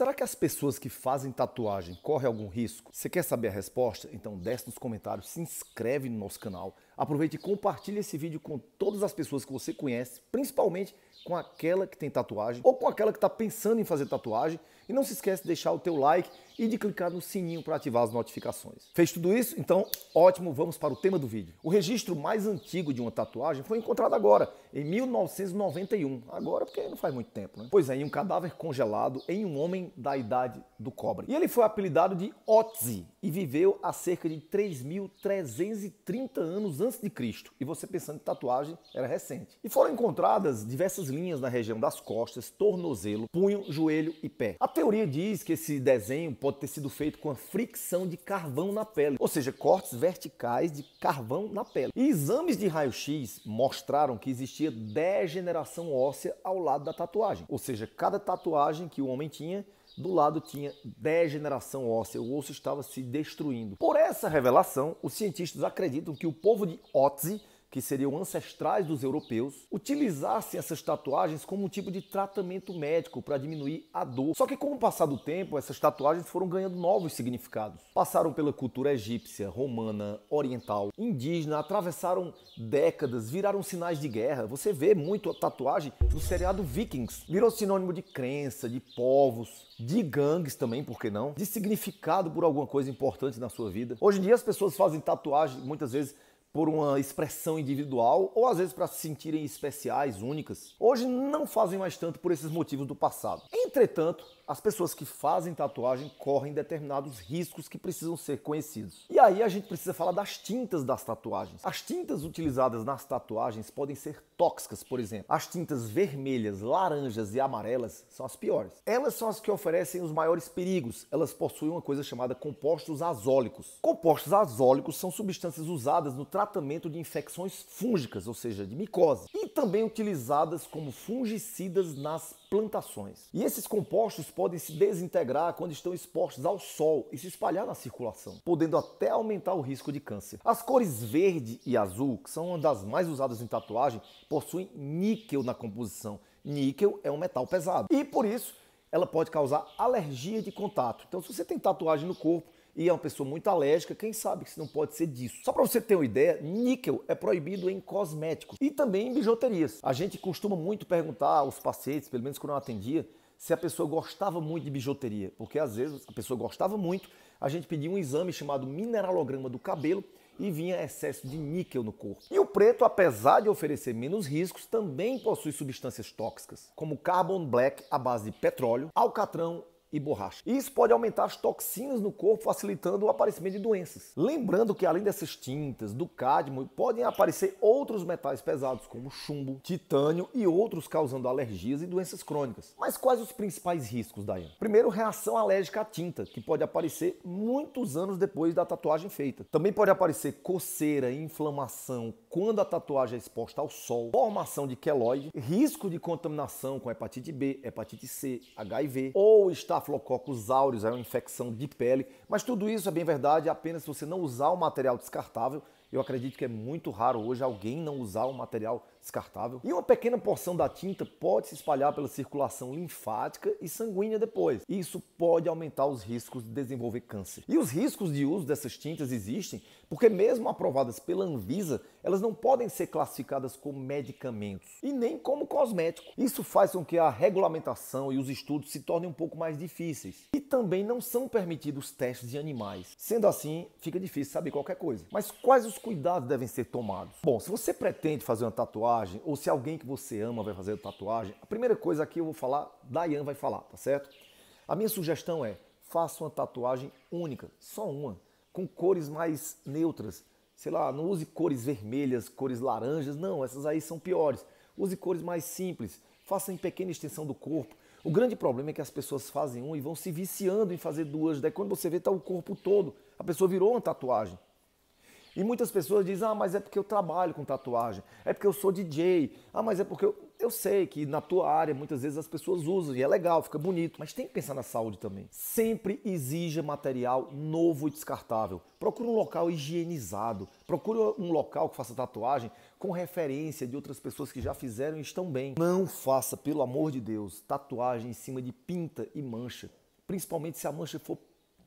Será que as pessoas que fazem tatuagem correm algum risco? Você quer saber a resposta? Então desce nos comentários, se inscreve no nosso canal Aproveite e compartilhe esse vídeo com todas as pessoas que você conhece, principalmente com aquela que tem tatuagem ou com aquela que está pensando em fazer tatuagem. E não se esquece de deixar o teu like e de clicar no sininho para ativar as notificações. Fez tudo isso? Então, ótimo, vamos para o tema do vídeo. O registro mais antigo de uma tatuagem foi encontrado agora, em 1991. Agora porque não faz muito tempo, né? Pois é, em um cadáver congelado em um homem da idade do cobre. E ele foi apelidado de Otzi e viveu há cerca de 3.330 anos antes antes de Cristo, e você pensando que tatuagem era recente. E foram encontradas diversas linhas na região das costas, tornozelo, punho, joelho e pé. A teoria diz que esse desenho pode ter sido feito com a fricção de carvão na pele, ou seja, cortes verticais de carvão na pele. E exames de raio-x mostraram que existia degeneração óssea ao lado da tatuagem, ou seja, cada tatuagem que o homem tinha do lado tinha degeneração óssea, o osso estava se destruindo. Por essa revelação, os cientistas acreditam que o povo de Otzi que seriam ancestrais dos europeus, utilizassem essas tatuagens como um tipo de tratamento médico para diminuir a dor. Só que com o passar do tempo, essas tatuagens foram ganhando novos significados. Passaram pela cultura egípcia, romana, oriental, indígena, atravessaram décadas, viraram sinais de guerra. Você vê muito a tatuagem no seriado Vikings. Virou sinônimo de crença, de povos, de gangues também, por que não? De significado por alguma coisa importante na sua vida. Hoje em dia as pessoas fazem tatuagem muitas vezes por uma expressão individual ou às vezes para se sentirem especiais, únicas, hoje não fazem mais tanto por esses motivos do passado. Entretanto, as pessoas que fazem tatuagem correm determinados riscos que precisam ser conhecidos. E aí a gente precisa falar das tintas das tatuagens. As tintas utilizadas nas tatuagens podem ser tóxicas, por exemplo. As tintas vermelhas, laranjas e amarelas são as piores. Elas são as que oferecem os maiores perigos. Elas possuem uma coisa chamada compostos azólicos. Compostos azólicos são substâncias usadas no tratamento de infecções fúngicas, ou seja, de micose, e também utilizadas como fungicidas nas plantações. E esses compostos podem se desintegrar quando estão expostos ao sol e se espalhar na circulação, podendo até aumentar o risco de câncer. As cores verde e azul, que são uma das mais usadas em tatuagem, possuem níquel na composição. Níquel é um metal pesado e por isso ela pode causar alergia de contato. Então, se você tem tatuagem no corpo e é uma pessoa muito alérgica, quem sabe que isso não pode ser disso. Só para você ter uma ideia, níquel é proibido em cosméticos e também em bijuterias. A gente costuma muito perguntar aos pacientes, pelo menos quando eu atendia, se a pessoa gostava muito de bijuteria, porque às vezes a pessoa gostava muito, a gente pedia um exame chamado mineralograma do cabelo e vinha excesso de níquel no corpo. E o preto, apesar de oferecer menos riscos, também possui substâncias tóxicas, como carbon black à base de petróleo, alcatrão e borracha. Isso pode aumentar as toxinas no corpo, facilitando o aparecimento de doenças. Lembrando que além dessas tintas, do cádmio, podem aparecer outros metais pesados como chumbo, titânio e outros causando alergias e doenças crônicas. Mas quais os principais riscos, Daiane? Primeiro, reação alérgica à tinta, que pode aparecer muitos anos depois da tatuagem feita. Também pode aparecer coceira, inflamação, quando a tatuagem é exposta ao sol, formação de queloide, risco de contaminação com hepatite B, hepatite C, HIV ou estafilococcus aureus, é uma infecção de pele. Mas tudo isso é bem verdade apenas se você não usar o material descartável. Eu acredito que é muito raro hoje alguém não usar o material descartável. E uma pequena porção da tinta pode se espalhar pela circulação linfática e sanguínea depois. Isso pode aumentar os riscos de desenvolver câncer. E os riscos de uso dessas tintas existem porque, mesmo aprovadas pela Anvisa, elas não podem ser classificadas como medicamentos e nem como cosmético. Isso faz com que a regulamentação e os estudos se tornem um pouco mais difíceis. E também não são permitidos testes de animais. Sendo assim, fica difícil saber qualquer coisa. Mas quais os cuidados devem ser tomados? Bom, se você pretende fazer uma tatuagem, tatuagem, ou se alguém que você ama vai fazer tatuagem, a primeira coisa aqui eu vou falar, Dayan vai falar, tá certo? A minha sugestão é, faça uma tatuagem única, só uma, com cores mais neutras. Sei lá, não use cores vermelhas, cores laranjas, não, essas aí são piores. Use cores mais simples, faça em pequena extensão do corpo. O grande problema é que as pessoas fazem um e vão se viciando em fazer duas, daí quando você vê tá o corpo todo, a pessoa virou uma tatuagem. E muitas pessoas dizem: ah, mas é porque eu trabalho com tatuagem, é porque eu sou DJ, ah, mas é porque eu. Eu sei que na tua área muitas vezes as pessoas usam e é legal, fica bonito, mas tem que pensar na saúde também. Sempre exija material novo e descartável. Procure um local higienizado, procure um local que faça tatuagem com referência de outras pessoas que já fizeram e estão bem. Não faça, pelo amor de Deus, tatuagem em cima de pinta e mancha, principalmente se a mancha for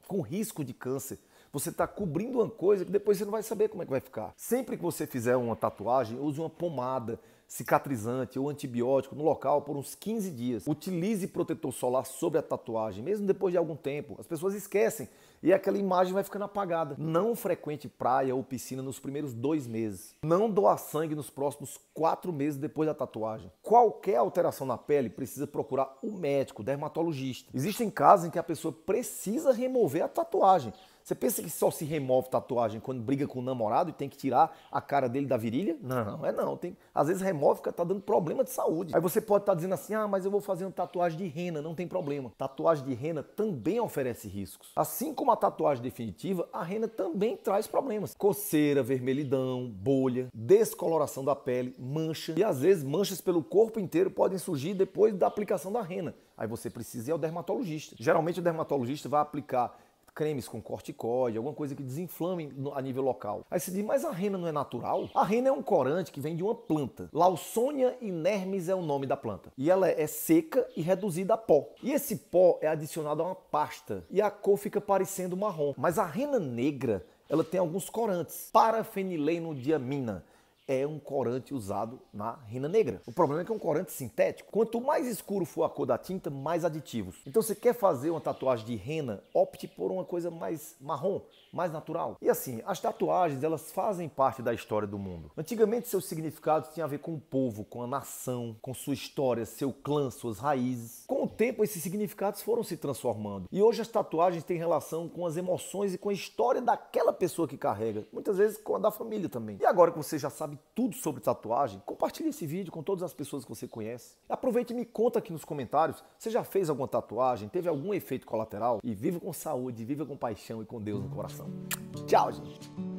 com risco de câncer você está cobrindo uma coisa que depois você não vai saber como é que vai ficar. Sempre que você fizer uma tatuagem, use uma pomada cicatrizante ou antibiótico no local por uns 15 dias. Utilize protetor solar sobre a tatuagem, mesmo depois de algum tempo. As pessoas esquecem e aquela imagem vai ficando apagada. Não frequente praia ou piscina nos primeiros dois meses. Não doa sangue nos próximos quatro meses depois da tatuagem. Qualquer alteração na pele precisa procurar o médico, dermatologista. Existem casos em que a pessoa precisa remover a tatuagem você pensa que só se remove tatuagem quando briga com o namorado e tem que tirar a cara dele da virilha? Não, é não. Tem, às vezes remove porque tá dando problema de saúde. Aí você pode estar tá dizendo assim, ah, mas eu vou fazer uma tatuagem de rena, não tem problema. Tatuagem de rena também oferece riscos. Assim como a tatuagem definitiva, a rena também traz problemas. Coceira, vermelhidão, bolha, descoloração da pele, mancha. E às vezes manchas pelo corpo inteiro podem surgir depois da aplicação da rena. Aí você precisa ir ao dermatologista. Geralmente o dermatologista vai aplicar cremes com corticoide, alguma coisa que desinflame a nível local. Aí você diz, mas a rena não é natural? A rena é um corante que vem de uma planta. Lawsonia inermis é o nome da planta. E ela é seca e reduzida a pó. E esse pó é adicionado a uma pasta e a cor fica parecendo marrom. Mas a rena negra ela tem alguns corantes, parafenileno diamina, é um corante usado na rina negra. O problema é que é um corante sintético. Quanto mais escuro for a cor da tinta, mais aditivos. Então, se quer fazer uma tatuagem de rena, opte por uma coisa mais marrom, mais natural. E assim, as tatuagens elas fazem parte da história do mundo. Antigamente, seus significados tinham a ver com o povo, com a nação, com sua história, seu clã, suas raízes tempo, esses significados foram se transformando. E hoje as tatuagens têm relação com as emoções e com a história daquela pessoa que carrega, muitas vezes com a da família também. E agora que você já sabe tudo sobre tatuagem, compartilhe esse vídeo com todas as pessoas que você conhece. Aproveite e me conta aqui nos comentários, você já fez alguma tatuagem, teve algum efeito colateral? E viva com saúde, viva com paixão e com Deus no coração. Tchau, gente!